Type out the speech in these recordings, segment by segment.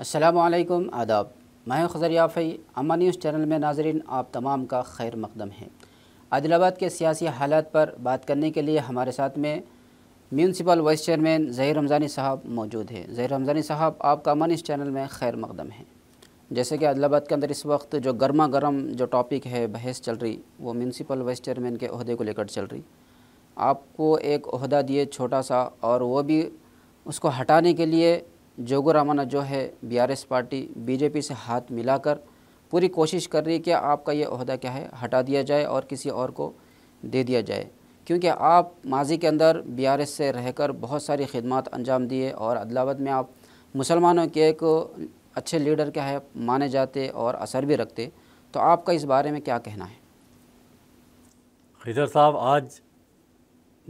असलकम आदाब मैं खजर याफ़ी अमा न्यूज़ चैनल में नाजरीन आप तमाम का खैर मकदम है आदिलाबाद के सियासी हालात पर बात करने के लिए हमारे साथ में municipal vice chairman Zaheer Ramzani साहब मौजूद है जहीर रमज़ानी साहब आपका अमा न्यूज़ चैनल में खैर मकदम है जैसे कि आदिलाबाद के अंदर इस वक्त जो गर्मा गर्म जो टॉपिक है बहस चल रही वो म्यूनसिपल वाइस चेयरमैन के अहदे को लेकर चल रही आपको एक अहदा दिए छोटा सा और वो भी उसको हटाने के लिए जोगोरामा जो है बीआरएस पार्टी बीजेपी से हाथ मिलाकर पूरी कोशिश कर रही है कि आपका ये अहदा क्या है हटा दिया जाए और किसी और को दे दिया जाए क्योंकि आप माजी के अंदर बीआरएस से रहकर बहुत सारी खिदमत अंजाम दिए और अदलाबाद में आप मुसलमानों के एक अच्छे लीडर क्या है माने जाते और असर भी रखते तो आपका इस बारे में क्या कहना है खैदर साहब आज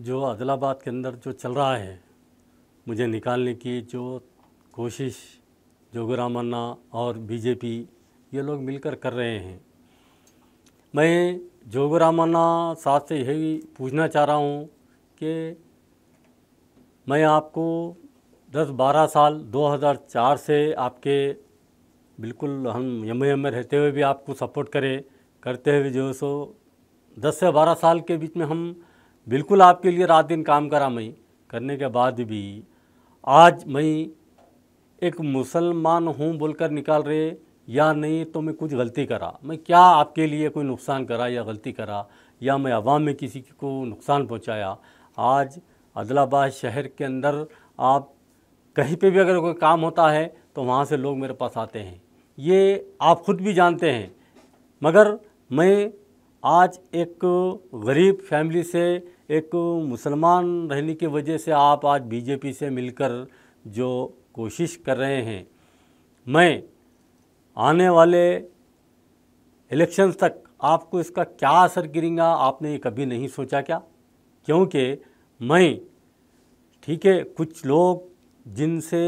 जो अदलाबाद के अंदर जो चल रहा है मुझे निकालने की जो कोशिश जोगराम मन्ना और बीजेपी ये लोग मिलकर कर रहे हैं मैं जोगराम मन्ना साहब से यही पूछना चाह रहा हूँ कि मैं आपको 10-12 साल 2004 से आपके बिल्कुल हम यम यम में रहते हुए भी आपको सपोर्ट करें करते हुए जो सो दस से बारह साल के बीच में हम बिल्कुल आपके लिए रात दिन काम करा मैं करने के बाद भी आज मैं एक मुसलमान हूँ बोलकर निकाल रहे या नहीं तो मैं कुछ गलती करा मैं क्या आपके लिए कोई नुकसान करा या गलती करा या मैं आवाम में किसी को नुकसान पहुँचाया आज अदलाबाद शहर के अंदर आप कहीं पे भी अगर कोई काम होता है तो वहाँ से लोग मेरे पास आते हैं ये आप खुद भी जानते हैं मगर मैं आज एक गरीब फैमिली से एक मुसलमान रहने की वजह से आप आज बीजेपी से मिलकर जो कोशिश कर रहे हैं मैं आने वाले इलेक्शंस तक आपको इसका क्या असर गिरेगा आपने ये कभी नहीं सोचा क्या क्योंकि मैं ठीक है कुछ लोग जिनसे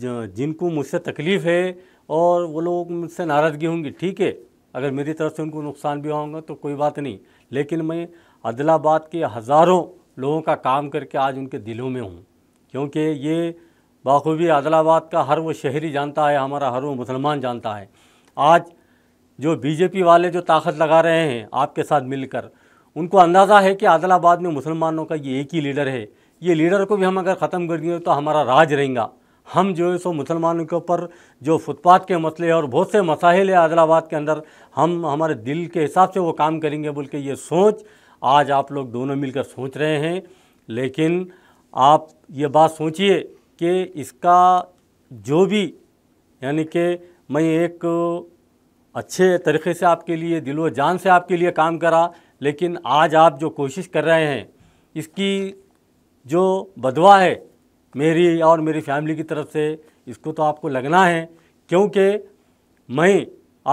जिनको मुझसे तकलीफ़ है और वो लोग मुझसे नाराज़गी होंगी ठीक है अगर मेरी तरफ से उनको नुकसान भी होगा तो कोई बात नहीं लेकिन मैं अदलाबाद के हज़ारों लोगों का काम करके आज उनके दिलों में हूँ क्योंकि ये बाखूबी आदलाबाद का हर वो शहरी जानता है हमारा हर वो मुसलमान जानता है आज जो बीजेपी वाले जो ताकत लगा रहे हैं आपके साथ मिलकर उनको अंदाज़ा है कि आदिलाबाद में मुसलमानों का ये एक ही लीडर है ये लीडर को भी हम अगर ख़त्म कर देंगे तो हमारा राज रहेगा हम जो है सो मुसलमानों के ऊपर जो फुटपाथ के मसले और बहुत से मसाइल है आदिलाबाद के अंदर हम हमारे दिल के हिसाब से वो काम करेंगे बोल के ये सोच आज आप लोग दोनों मिलकर सोच रहे हैं लेकिन आप ये बात सोचिए कि इसका जो भी यानी कि मैं एक अच्छे तरीके से आपके लिए दिलो जान से आपके लिए काम करा लेकिन आज आप जो कोशिश कर रहे हैं इसकी जो बदवा है मेरी और मेरी फैमिली की तरफ से इसको तो आपको लगना है क्योंकि मैं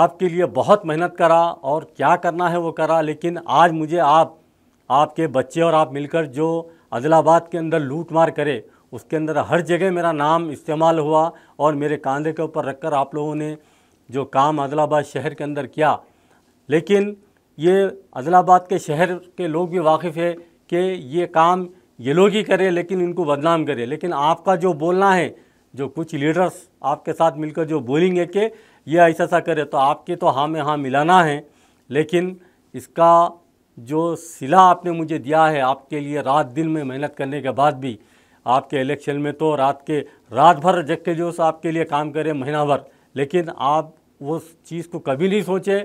आपके लिए बहुत मेहनत करा और क्या करना है वो करा लेकिन आज मुझे आप आपके बच्चे और आप मिलकर जो अदलाबाद के अंदर लूट मार करे उसके अंदर हर जगह मेरा नाम इस्तेमाल हुआ और मेरे कांधे के ऊपर रखकर आप लोगों ने जो काम अदलाबाद शहर के अंदर किया लेकिन ये अदलाबाद के शहर के लोग भी वाकिफ़ है कि ये काम ये लोग ही करें लेकिन इनको बदनाम करें लेकिन आपका जो बोलना है जो कुछ लीडर्स आपके साथ मिलकर जो बोलेंगे कि ये ऐसा ऐसा करे तो आपके तो हाँ में हाँ मिलाना है लेकिन इसका जो सिला आपने मुझे दिया है आपके लिए रात दिन में मेहनत करने के बाद भी आपके इलेक्शन में तो रात के रात भर जग के जोश आपके लिए काम करे महीना भर लेकिन आप उस चीज़ को कभी नहीं सोचे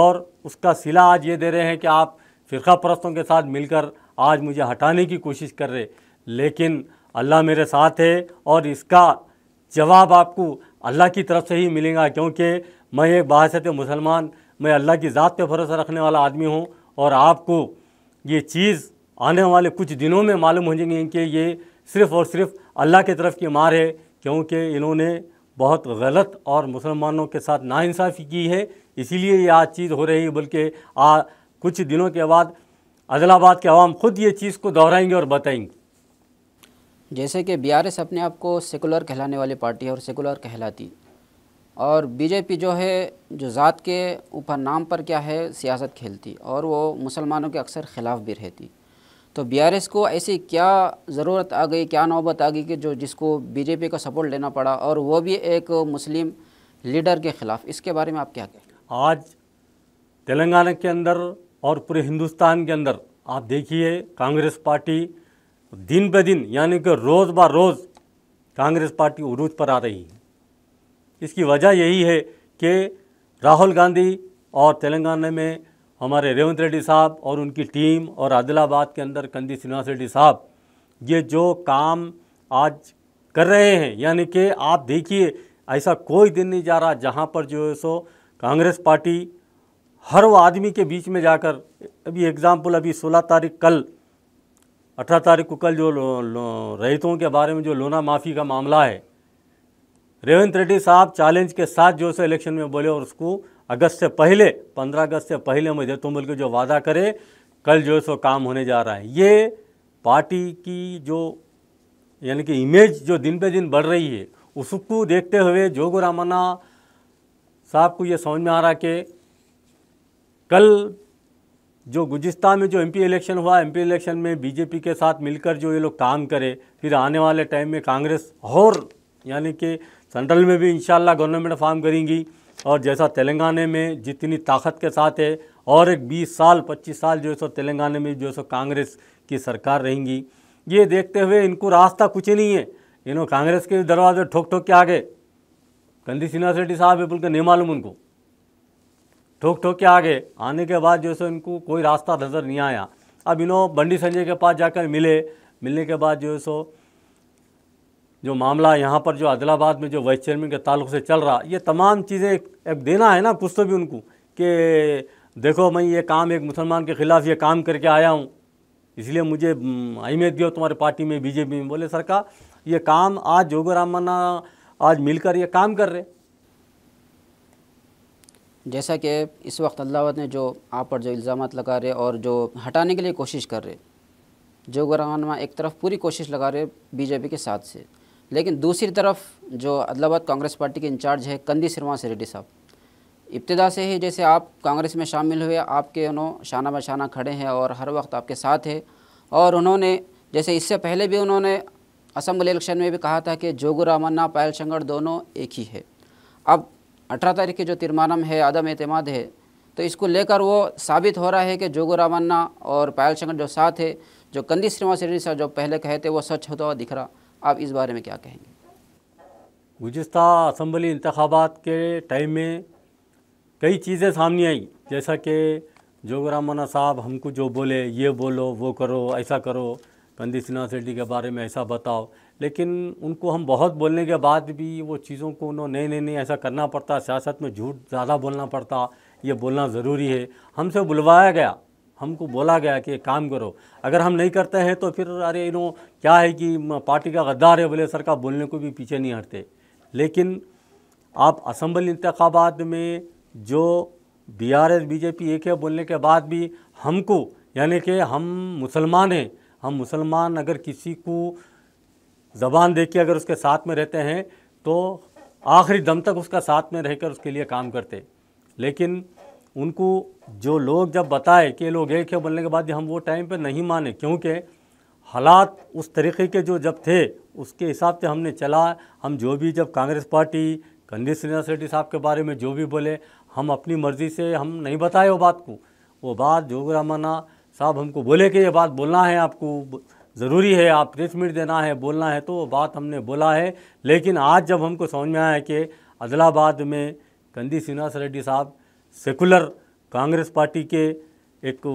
और उसका सिला आज ये दे रहे हैं कि आप फ़िरका परस्तों के साथ मिलकर आज मुझे हटाने की कोशिश कर रहे लेकिन अल्लाह मेरे साथ है और इसका जवाब आपको अल्लाह की तरफ से ही मिलेगा क्योंकि मैं एक बाहसत मुसलमान मैं अल्लाह की ज़ात पर भरोसा रखने वाला आदमी हूँ और आपको ये चीज़ आने वाले कुछ दिनों में मालूम हो जाएंगे कि ये सिर्फ़ और सिर्फ अल्लाह की तरफ की मार है क्योंकि इन्होंने बहुत गलत और मुसलमानों के साथ नाइंसाफ़ी की है इसीलिए ये आज चीज़ हो रही है बल्कि आ कुछ दिनों के बाद अदलाबाद के आवाम ख़ुद ये चीज़ को दोहराएंगे और बताएंगे जैसे कि बीआरएस अपने आप को सेकुलर कहलाने वाली पार्टी है और सेकुलर कहलाती और बीजेपी जो है जो ज़ात के ऊपर नाम पर क्या है सियासत खेलती और वो मुसलमानों के अक्सर ख़िलाफ़ भी रहती तो बीआरएस को ऐसी क्या ज़रूरत आ गई क्या नौबत आ गई कि जो जिसको बीजेपी का सपोर्ट लेना पड़ा और वो भी एक मुस्लिम लीडर के ख़िलाफ़ इसके बारे में आप क्या कहें आज तेलंगाना के अंदर और पूरे हिंदुस्तान के अंदर आप देखिए कांग्रेस पार्टी दिन ब दिन यानी कि रोज़ ब रोज़ कांग्रेस पार्टी उरूज पर आ रही है इसकी वजह यही है कि राहुल गांधी और तेलंगाना में हमारे रेवंत रेड्डी साहब और उनकी टीम और आदिलाबाद के अंदर कंदी श्रीनिवास रेड्डी साहब ये जो काम आज कर रहे हैं यानी कि आप देखिए ऐसा कोई दिन नहीं जा रहा जहाँ पर जो है सो कांग्रेस पार्टी हर वो आदमी के बीच में जाकर अभी एग्ज़ाम्पल अभी 16 तारीख कल 18 तारीख को कल जो रईतों के बारे में जो लोना माफ़ी का मामला है रेवंत रेड्डी साहब चैलेंज के साथ जो से इलेक्शन में बोले और उसको अगस्त से पहले पंद्रह अगस्त से पहले मुझे तुम बोल के जो वादा करे कल जो है सो काम होने जा रहा है ये पार्टी की जो यानी कि इमेज जो दिन पे दिन बढ़ रही है उसको देखते हुए जोगो रामना साहब को ये समझ में आ रहा कि कल जो गुजस्तान में जो एमपी इलेक्शन हुआ एमपी इलेक्शन में बीजेपी के साथ मिलकर जो ये लोग काम करे फिर आने वाले टाइम में कांग्रेस और यानी कि सेंट्रल में भी इन गवर्नमेंट फार्म करेंगी और जैसा तेलंगाना में जितनी ताकत के साथ है और एक 20 साल 25 साल जो है सो तेलंगाना में जो है सो कांग्रेस की सरकार रहेंगी ये देखते हुए इनको रास्ता कुछ ही नहीं है इन्हों कांग्रेस के दरवाजे ठोक ठोक के आ गए कंदी सिन्हा सेठी साहब है बोल के नहीं मालूम उनको ठोक ठोक के आ गए आने के बाद जो है सो इनको कोई रास्ता नज़र नहीं आया अब इन्हों बंडी संजय के पास जाकर मिले मिलने के बाद जो है सो जो मामला यहाँ पर जो आदिलाबाद में जो वाइस चेयरमैन के ताल्लुक से चल रहा ये तमाम चीज़ें एक देना है ना कुछ तो भी उनको कि देखो मैं ये काम एक मुसलमान के ख़िलाफ़ ये काम करके आया हूँ इसलिए मुझे हम्म, अहमियत दिया तुम्हारी पार्टी में बीजेपी में बोले सरकार ये काम आज जोगरामना आज मिलकर ये काम कर रहे जैसा कि इस वक्त अल्लाह ने जो आप पर जो इल्ज़ाम लगा रहे और जो हटाने के लिए कोशिश कर रहे जोगरामा एक तरफ पूरी कोशिश लगा रहे बीजेपी के साथ से लेकिन दूसरी तरफ जो अदलाबाद कांग्रेस पार्टी के इंचार्ज है कंदी श्रीवास रेड्डी साहब इब्तदा से ही जैसे आप कांग्रेस में शामिल हुए आपके उन्होंने शाना बशाना खड़े हैं और हर वक्त आपके साथ है और उन्होंने जैसे इससे पहले भी उन्होंने असम्बली इलेक्शन में भी कहा था कि जोगू रामन्ना पायल शंगड़ दोनों एक ही है अब अठारह तारीख के जो तिरमानम है आदम अतमाद है तो इसको लेकर वो साबित हो रहा है कि जोगू रामन्ना और पायल शंकर जो साथ है जो कंदी श्रीवास रेड्डी साहब जो पहले कहे थे वो सच होता हुआ दिख रहा आप इस बारे में क्या कहेंगे गुजशत असम्बली इंतबात के टाइम में कई चीज़ें सामने आई जैसा कि जोगरा मना साहब हमको जो बोले ये बोलो वो करो ऐसा करो कंदी सिन्हा सेठी के बारे में ऐसा बताओ लेकिन उनको हम बहुत बोलने के बाद भी वो चीज़ों को उन्होंने नहीं नहीं नहीं ऐसा करना पड़ता सियासत में झूठ ज़्यादा बोलना पड़ता ये बोलना ज़रूरी है हमसे बुलवाया गया हमको बोला गया कि काम करो अगर हम नहीं करते हैं तो फिर अरे नो क्या है कि पार्टी का गद्दार है बोले सरकार बोलने को भी पीछे नहीं हटते लेकिन आप असम्बली इंतबात में जो बी आर एस बीजेपी एक है बोलने के बाद भी हमको यानी कि हम मुसलमान हैं हम मुसलमान अगर किसी को ज़बान दे के अगर उसके साथ में रहते हैं तो आखिरी दम तक उसका साथ में रहकर उसके लिए काम करते लेकिन उनको जो लोग जब बताए कि लोग एक है बोलने के बाद हम वो टाइम पे नहीं माने क्योंकि हालात उस तरीके के जो जब थे उसके हिसाब से हमने चला हम जो भी जब कांग्रेस पार्टी कंदी श्रीनाथ रेड्डी साहब के बारे में जो भी बोले हम अपनी मर्ज़ी से हम नहीं बताए वो बात को वो बात जोगरामाना साहब हमको बोले कि ये बात बोलना है आपको ज़रूरी है आप प्रेस मीट देना है बोलना है तो वो बात हमने बोला है लेकिन आज जब हमको समझ में आया कि अदलाबाद में कंदी श्रीनिवास रेड्डी साहब सेकुलर कांग्रेस पार्टी के एक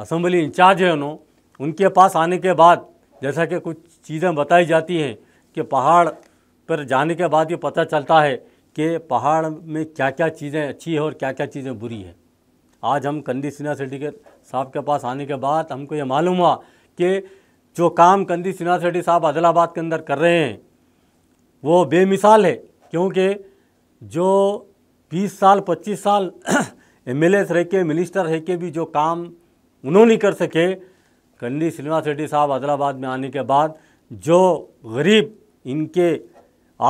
असम्बली इंचार्ज है उन्होंने उनके पास आने के बाद जैसा कि कुछ चीज़ें बताई जाती हैं कि पहाड़ पर जाने के बाद ये पता चलता है कि पहाड़ में क्या क्या चीज़ें अच्छी है और क्या क्या चीज़ें बुरी हैं आज हम कंदी सिन्हा सेठी के साहब के पास आने के बाद हमको ये मालूम हुआ कि जो काम कंदी सिन्हा सेठी साहब अदलाबाद के अंदर कर रहे हैं वो बेमिसाल है क्योंकि जो 20 साल 25 साल एम एल रह के मिनिस्टर रह के भी जो काम उन्होंने कर सके कंडी श्रीनिवास रेड्डी साहब हैदराबाद में आने के बाद जो गरीब इनके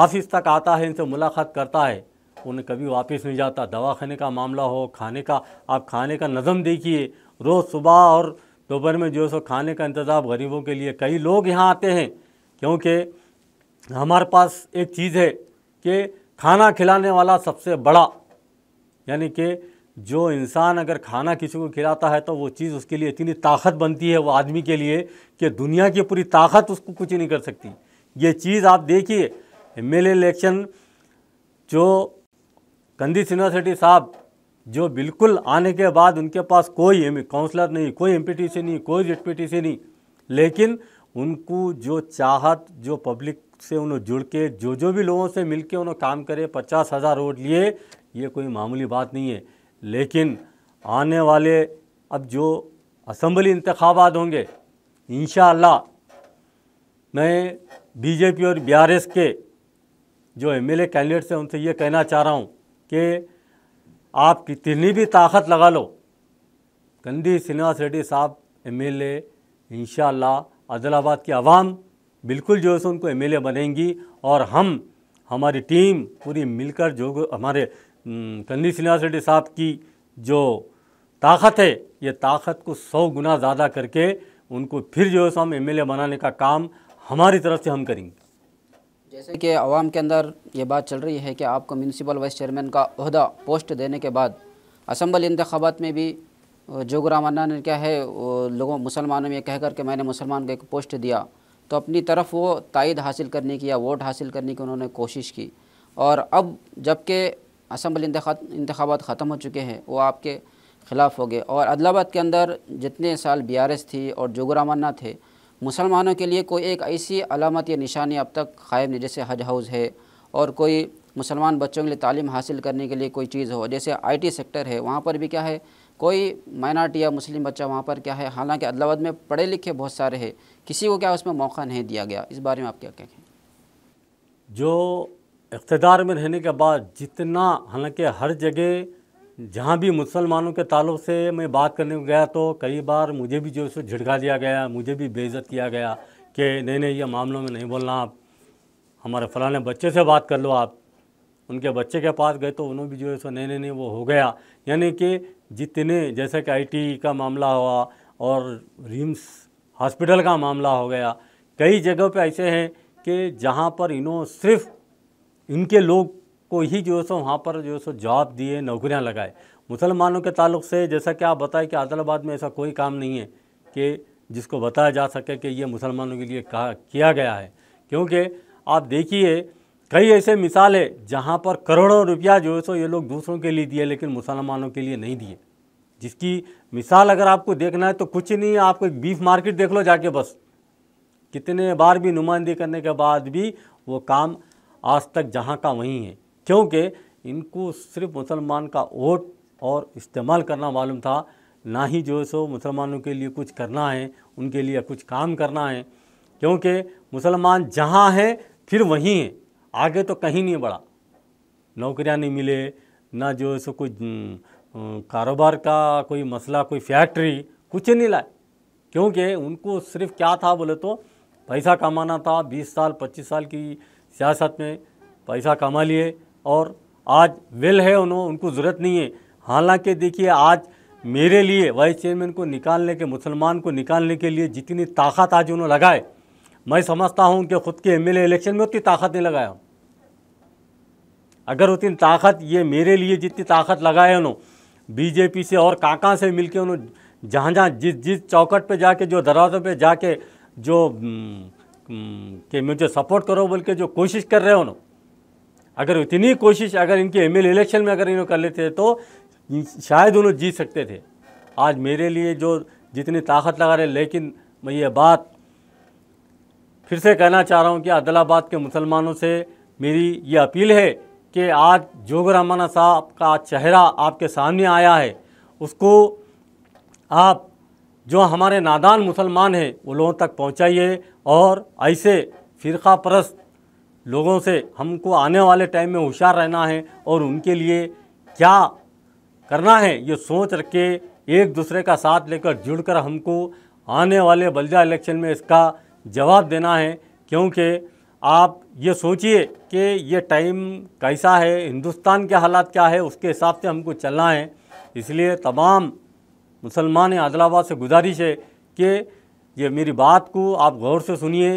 ऑफिस तक आता है इनसे मुलाकात करता है उन्हें कभी वापस नहीं जाता दवा खाने का मामला हो खाने का आप खाने का नज़म देखिए रोज़ सुबह और दोपहर में जो सो खाने का इंतज़ाम गरीबों के लिए कई लोग यहाँ आते हैं क्योंकि हमारे पास एक चीज़ है कि खाना खिलाने वाला सबसे बड़ा यानी कि जो इंसान अगर खाना किसी को खिलाता है तो वो चीज़ उसके लिए इतनी ताकत बनती है वो आदमी के लिए कि दुनिया की पूरी ताकत उसको कुछ नहीं कर सकती ये चीज़ आप देखिए एम इलेक्शन जो कंदी यूनिवर्सिटी साहब जो बिल्कुल आने के बाद उनके पास कोई एम काउंसलर नहीं कोई एम से नहीं कोई जेड से नहीं लेकिन उनको जो चाहत जो पब्लिक से उन्होंने जुड़ के जो जो भी लोगों से मिल के उन्होंने काम करे पचास हज़ार वोट लिए ये कोई मामूली बात नहीं है लेकिन आने वाले अब जो असम्बली इंतबात होंगे इन मैं बीजेपी और बी के जो एम एल कैंडिडेट्स हैं उनसे ये कहना चाह रहा हूँ कि आप कितनी भी ताकत लगा लो गंदी श्रीनिवास रेड्डी साहब एम एल इन आदिलाबाद की आवाम बिल्कुल जो है उनको एम बनेंगी और हम हमारी टीम पूरी मिलकर जो हमारे हम्म, तन्वी सिन्हा रेड्डी साहब की जो ताकत है ये ताकत को सौ गुना ज़्यादा करके उनको फिर जो है सो हम एम बनाने का काम हमारी तरफ से हम करेंगे जैसे कि आवाम के अंदर ये बात चल रही है कि आपको म्यूनसिपल वाइस चेयरमैन का अहदा पोस्ट देने के बाद असम्बल इंतबात में भी जोगू ने क्या है लोगों मुसलमानों में कह कर के मैंने मुसलमान को एक पोस्ट दिया तो अपनी तरफ वो तायद हासिल करने की या वोट हासिल करने की उन्होंने कोशिश की और अब जबकि असम्बली इंतबात ख़त्म हो चुके हैं वो आपके ख़िलाफ़ हो गए और अदलाबाद के अंदर जितने साल बी आर एस थी और जोगरामन्ना थे मुसलमानों के लिए कोई एक ऐसी अलामत या निशानी अब तक क़ायम नहीं जैसे हज हाउस है और कोई मुसलमान बच्चों के लिए तालीम हासिल करने के लिए कोई चीज़ हो जैसे आईटी सेक्टर है वहाँ पर भी क्या है कोई माइनॉरिटी या मुस्लिम बच्चा वहाँ पर क्या है हालांकि अदलाबाद में पढ़े लिखे बहुत सारे हैं किसी को क्या उसमें मौका नहीं दिया गया इस बारे में आप क्या कहें जो इकतदार में रहने के बाद जितना हालांकि हर जगह जहाँ भी मुसलमानों के ताल्लुक से मैं बात करने गया तो कई बार मुझे भी जो है सो झिड़का दिया गया मुझे भी बेइज्जत किया गया कि नहीं नहीं ये मामलों में नहीं बोलना आप हमारे फलाने बच्चे से बात कर लो आप उनके बच्चे के पास गए तो उन्होंने भी जो है सो नहीं नहीं नहीं वो हो गया यानी कि जितने जैसे कि टी का मामला हुआ और रिम्स हॉस्पिटल का मामला हो गया कई जगह पर ऐसे हैं कि जहाँ पर इन्हों सिर्फ़ इनके लोग को ही जो है सो वहाँ पर जो है सो जॉब दिए नौकरियाँ लगाए मुसलमानों के ताल्लुक से जैसा कि आप बताए कि आदिलाबाद में ऐसा कोई काम नहीं है कि जिसको बताया जा सके कि ये मुसलमानों के लिए कहा किया गया है क्योंकि आप देखिए कई ऐसे मिसाल है जहाँ पर करोड़ों रुपया जो है सो ये लोग दूसरों के लिए दिए लेकिन मुसलमानों के लिए नहीं दिए जिसकी मिसाल अगर आपको देखना है तो कुछ नहीं है आपको एक बीफ मार्केट देख लो जाके बस कितने बार भी नुमाइंदगी करने के बाद भी वो काम आज तक जहाँ का वहीं है क्योंकि इनको सिर्फ मुसलमान का वोट और इस्तेमाल करना मालूम था ना ही जो सो मुसलमानों के लिए कुछ करना है उनके लिए कुछ काम करना है क्योंकि मुसलमान जहाँ हैं फिर वहीं हैं आगे तो कहीं नहीं बढ़ा नौकरियाँ नहीं मिले ना जो सो कोई कारोबार का कोई मसला कोई फैक्ट्री कुछ नहीं लाए क्योंकि उनको सिर्फ क्या था बोले तो पैसा कमाना था बीस साल पच्चीस साल की सियासत में पैसा कमा लिए और आज वेल है उन्होंने उनको ज़रूरत नहीं है हालांकि देखिए आज मेरे लिए वाइस चेयरमैन को निकालने के मुसलमान को निकालने के लिए जितनी ताकत आज उन्होंने लगाए मैं समझता हूँ कि ख़ुद के एमएलए इलेक्शन में उतनी ताकत नहीं लगाया अगर उतनी ताकत ये मेरे लिए जितनी ताकत लगाए उन्होंने बीजेपी से और काका से मिल के उन्होंने जहाँ जहाँ जिस जिस चौकट पर जाके जो दरवाज़ों पर जाके जो हम्म, कि मुझे सपोर्ट करो बोल के जो कोशिश कर रहे हो ना अगर इतनी कोशिश अगर इनके एम इलेक्शन में अगर इन्होंने कर लेते तो शायद उन्होंने जीत सकते थे आज मेरे लिए जो जितनी ताकत लगा रहे लेकिन मैं ये बात फिर से कहना चाह रहा हूँ कि अदलाबाद के मुसलमानों से मेरी ये अपील है कि आज जोग रमाना साहब का चेहरा आपके सामने आया है उसको आप जो हमारे नादान मुसलमान हैं वो लोगों तक पहुँचाइए और ऐसे फ़िरका परस्त लोगों से हमको आने वाले टाइम में होशियार रहना है और उनके लिए क्या करना है ये सोच रख के एक दूसरे का साथ लेकर जुड़कर हमको आने वाले बलजा इलेक्शन में इसका जवाब देना है क्योंकि आप ये सोचिए कि ये टाइम कैसा है हिंदुस्तान के हालात क्या है उसके हिसाब से हमको चलना है इसलिए तमाम मुसलमान अदलाबाद से गुजारिश है कि ये मेरी बात को आप गौर से सुनिए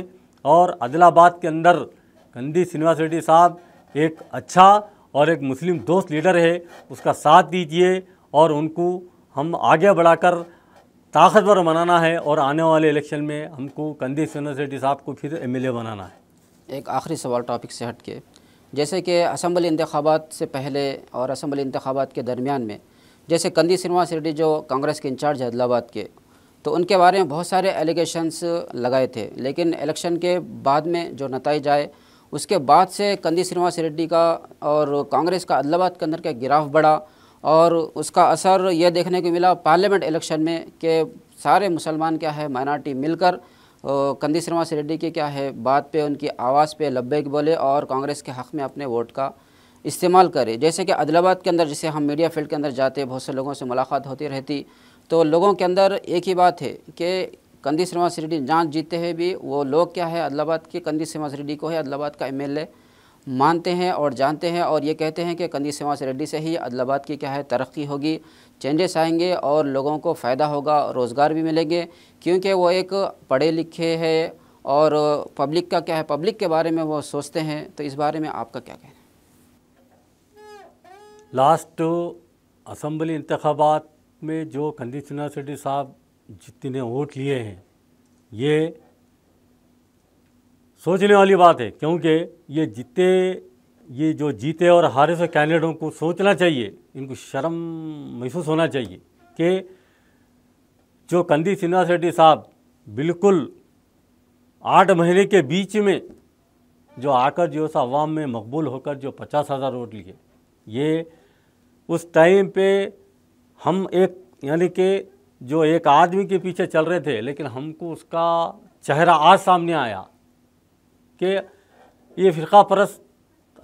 और अदलाबाद के अंदर गंदी श्रीनिवास रेड्डी साहब एक अच्छा और एक मुस्लिम दोस्त लीडर है उसका साथ दीजिए और उनको हम आगे बढ़ाकर ताकतवर बनाना है और आने वाले इलेक्शन में हमको कंदी श्रीनिवास रेड्डी साहब को फिर एमएलए बनाना है एक आखिरी सवाल टॉपिक से हट के जैसे कि असम्बली इंतबात से पहले और असम्बली इंतबात के दरमियान में जैसे कंदी श्रीनिवास रेड्डी जो कांग्रेस के इंचार्ज हैदराबाद के तो उनके बारे में बहुत सारे एलिगेशंस लगाए थे लेकिन इलेक्शन के बाद में जो नतज आए उसके बाद से कंदी श्रीनिवास रेड्डी का और कांग्रेस का अदलाबाद के अंदर का गिराव बढ़ा और उसका असर यह देखने को मिला पार्लियामेंट इलेक्शन में कि सारे मुसलमान क्या है माइनॉरिटी मिलकर कंदी श्रीनिवास रेड्डी की क्या है बात पे उनकी आवाज़ पे लब्बे बोले और कांग्रेस के हक़ में अपने वोट का इस्तेमाल करें जैसे कि अदलाबाद के अंदर जैसे हम मीडिया फील्ड के अंदर जाते बहुत से लोगों से मुलाकात होती रहती तो लोगों के अंदर एक ही बात है कि कंदी शर्मा सिरडी जान जीते हैं भी वो लोग क्या है अदलाबाद के कंदी शर्मा सिरडी को है अदलाबाद का एमएलए मानते हैं और जानते हैं और ये कहते हैं कि कंदी सेवास सिरडी से ही अदलाबाद की क्या है तरक्की होगी चेंजेस आएंगे और लोगों को फ़ायदा होगा रोज़गार भी मिलेंगे क्योंकि वो एक पढ़े लिखे है और पब्लिक का क्या है पब्लिक के बारे में वो सोचते हैं तो इस बारे में आपका क्या कहना है लास्ट असम्बली इंतबात में जो सिन्हा शेट्टी साहब जितने वोट लिए हैं ये सोचने वाली बात है क्योंकि ये जीते ये जो जीते और हारे से कैंडिडेटों को सोचना चाहिए इनको शर्म महसूस होना चाहिए कि जो कंदी सिन्हा शेट्टी साहब बिल्कुल आठ महीने के बीच में जो आकर जो अवाम में मकबूल होकर जो पचास हज़ार वोट लिए ये उस टाइम पे हम एक यानी कि जो एक आदमी के पीछे चल रहे थे लेकिन हमको उसका चेहरा आज सामने आया कि ये फ़िरका परस्त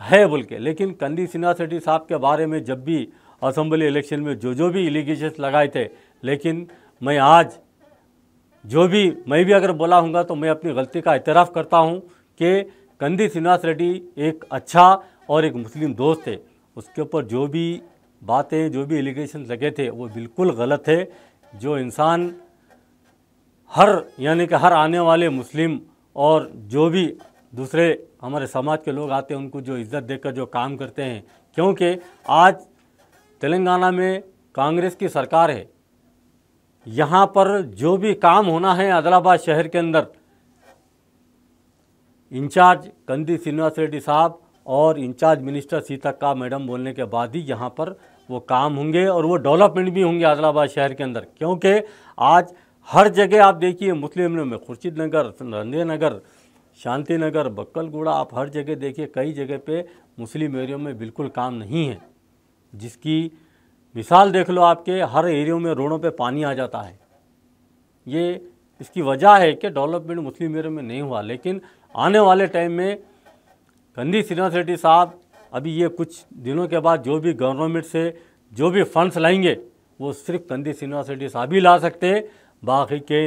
है बोल के लेकिन कंदी सिन्हा सेठी साहब के बारे में जब भी असम्बली इलेक्शन में जो जो भी एलिगेशन लगाए थे लेकिन मैं आज जो भी मैं भी अगर बोला हूँगा तो मैं अपनी गलती का इतराफ़ करता हूँ कि कंदी सिन्हा रेड्डी एक अच्छा और एक मुस्लिम दोस्त थे उसके ऊपर जो भी बातें जो भी एलिगेशन लगे थे वो बिल्कुल गलत है जो इंसान हर यानी कि हर आने वाले मुस्लिम और जो भी दूसरे हमारे समाज के लोग आते हैं उनको जो इज़्ज़त देकर जो काम करते हैं क्योंकि आज तेलंगाना में कांग्रेस की सरकार है यहाँ पर जो भी काम होना है अदलाबाद शहर के अंदर इंचार्ज कंदी श्रीनिवास रेड्डी साहब और इंचार्ज मिनिस्टर का मैडम बोलने के बाद ही यहाँ पर वो काम होंगे और वो डेवलपमेंट भी होंगे आदिलाबाद शहर के अंदर क्योंकि आज हर जगह आप देखिए मुस्लिम में खुर्शीद नगर रंधे नगर शांति नगर बक्कलगुड़ा आप हर जगह देखिए कई जगह पे मुस्लिम एरियो में बिल्कुल काम नहीं है जिसकी मिसाल देख लो आपके हर एरियो में रोडों पे पानी आ जाता है ये इसकी वजह है कि डेवलपमेंट मुस्लिम एरियो में नहीं हुआ लेकिन आने वाले टाइम में गंदी श्रीनाथ रेड्डी साहब अभी ये कुछ दिनों के बाद जो भी गवर्नमेंट से जो भी फंड्स लाएंगे वो सिर्फ कंदी श्रीनिवास रेड्डी साहब ही ला सकते बाकी के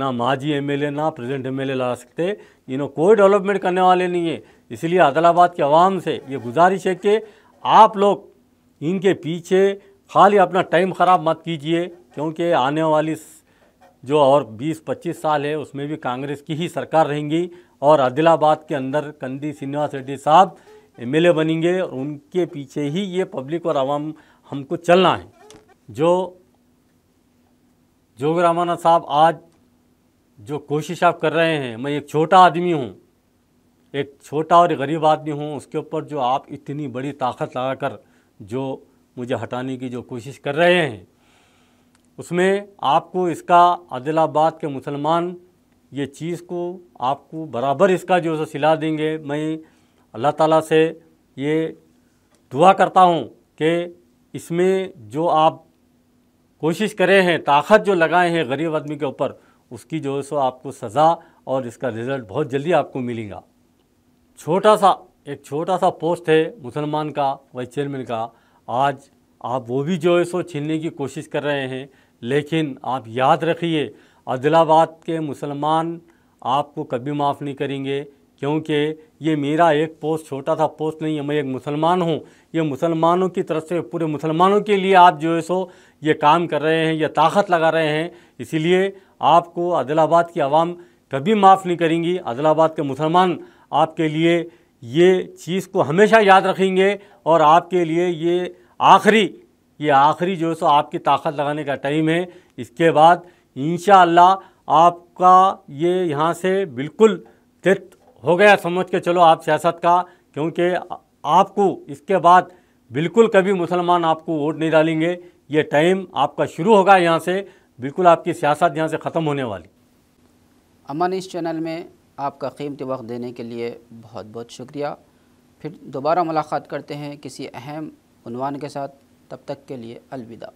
ना माजी एमएलए ना प्रेजेंट एमएलए ला सकते इन्हों कोई डेवलपमेंट करने वाले नहीं है इसलिए अदलाबाद के आवाम से ये गुजारिश है कि आप लोग इनके पीछे खाली अपना टाइम ख़राब मत कीजिए क्योंकि आने वाली जो और 20-25 साल है उसमें भी कांग्रेस की ही सरकार रहेंगी और आदिलाबाद के अंदर कंदी श्रीनिवास रेड्डी साहब एमएलए बनेंगे और उनके पीछे ही ये पब्लिक और आवाम हमको चलना है जो जोगी रामाना साहब आज जो कोशिश आप कर रहे हैं मैं एक छोटा आदमी हूँ एक छोटा और गरीब आदमी हूँ उसके ऊपर जो आप इतनी बड़ी ताकत लगाकर जो मुझे हटाने की जो कोशिश कर रहे हैं उसमें आपको इसका आदिलाबाद के मुसलमान ये चीज़ को आपको बराबर इसका जो है सिला देंगे मैं अल्लाह ताला से ये दुआ करता हूँ कि इसमें जो आप कोशिश करें हैं ताकत जो लगाए हैं गरीब आदमी के ऊपर उसकी जो है सो आपको सज़ा और इसका रिज़ल्ट बहुत जल्दी आपको मिलेगा छोटा सा एक छोटा सा पोस्ट है मुसलमान का वाइस चेयरमैन का आज आप वो भी जो है सो छीनने की कोशिश कर रहे हैं लेकिन आप याद रखिए अदलाबाद के मुसलमान आपको कभी माफ़ नहीं करेंगे क्योंकि ये मेरा एक पोस्ट छोटा सा पोस्ट नहीं है मैं एक मुसलमान हूँ ये मुसलमानों की तरफ से पूरे मुसलमानों के लिए आप जो है सो ये काम कर रहे हैं यह ताकत लगा रहे हैं इसीलिए आपको अदलाबाद की आवाम कभी माफ़ नहीं करेंगी अदलाबाद के मुसलमान आपके लिए ये चीज़ को हमेशा याद रखेंगे और आपके लिए ये आखिरी ये आखिरी जो सो आपकी ताकत लगाने का टाइम है इसके बाद इन आपका ये यहाँ से बिल्कुल तथ हो गया समझ के चलो आप सियासत का क्योंकि आपको इसके बाद बिल्कुल कभी मुसलमान आपको वोट नहीं डालेंगे ये टाइम आपका शुरू होगा यहाँ से बिल्कुल आपकी सियासत यहाँ से ख़त्म होने वाली अमन इस चैनल में आपका कीमती वक्त देने के लिए बहुत बहुत शुक्रिया फिर दोबारा मुलाकात करते हैं किसी अहम उनवान के साथ तब तक के लिए अलविदा